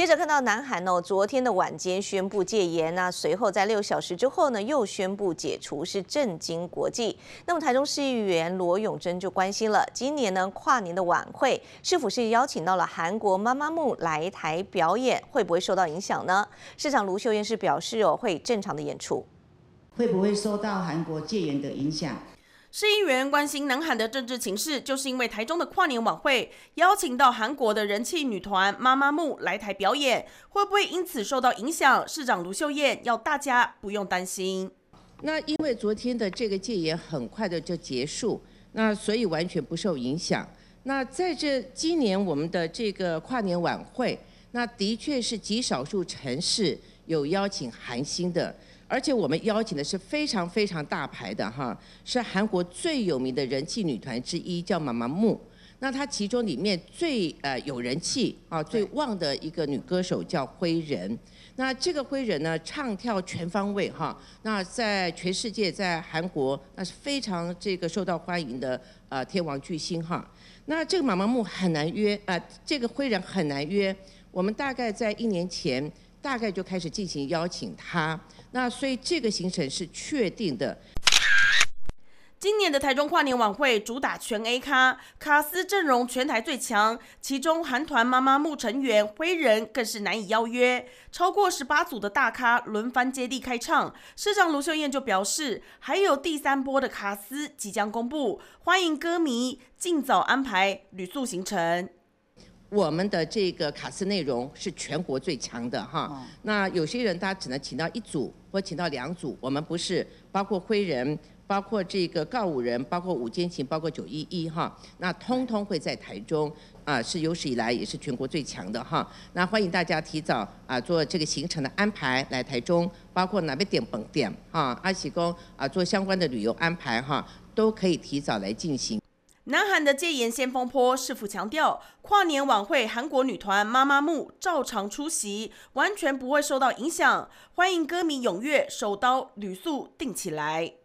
接着看到南韩哦，昨天的晚间宣布戒严，那随后在六小时之后呢，又宣布解除，是震惊国际。那么台中市议员罗永贞就关心了，今年呢跨年的晚会是否是邀请到了韩国妈妈木来台表演，会不会受到影响呢？市长卢秀燕是表示哦，会正常的演出，会不会受到韩国戒严的影响？市议员关心南海的政治情势，就是因为台中的跨年晚会邀请到韩国的人气女团妈妈木来台表演，会不会因此受到影响？市长卢秀燕要大家不用担心。那因为昨天的这个戒严很快的就结束，那所以完全不受影响。那在这今年我们的这个跨年晚会，那的确是极少数城市。有邀请韩星的，而且我们邀请的是非常非常大牌的哈，是韩国最有名的人气女团之一，叫妈妈木。那她其中里面最呃有人气啊，最旺的一个女歌手叫灰人。那这个灰人呢，唱跳全方位哈，那在全世界，在韩国那是非常这个受到欢迎的呃天王巨星哈。那这个妈妈木很难约啊，这个灰人很难约。我们大概在一年前。大概就开始进行邀请他，那所以这个行程是确定的。今年的台中跨年晚会主打全 A 咖，卡司阵容全台最强，其中韩团妈妈木成员灰人更是难以邀约，超过十八组的大咖轮番接力开唱。市长卢秀燕就表示，还有第三波的卡司即将公布，欢迎歌迷尽早安排旅宿行程。我们的这个卡司内容是全国最强的哈，那有些人他只能请到一组或请到两组，我们不是，包括灰人，包括这个告五人，包括五间行，包括九一一哈，那通通会在台中，啊是有史以来也是全国最强的哈，那欢迎大家提早啊做这个行程的安排来台中，包括哪边点本点啊阿喜工啊做相关的旅游安排哈，都可以提早来进行。南韩的戒严先锋坡师傅强调，跨年晚会韩国女团妈妈木照常出席，完全不会受到影响。欢迎歌迷踊跃手刀吕素订起来。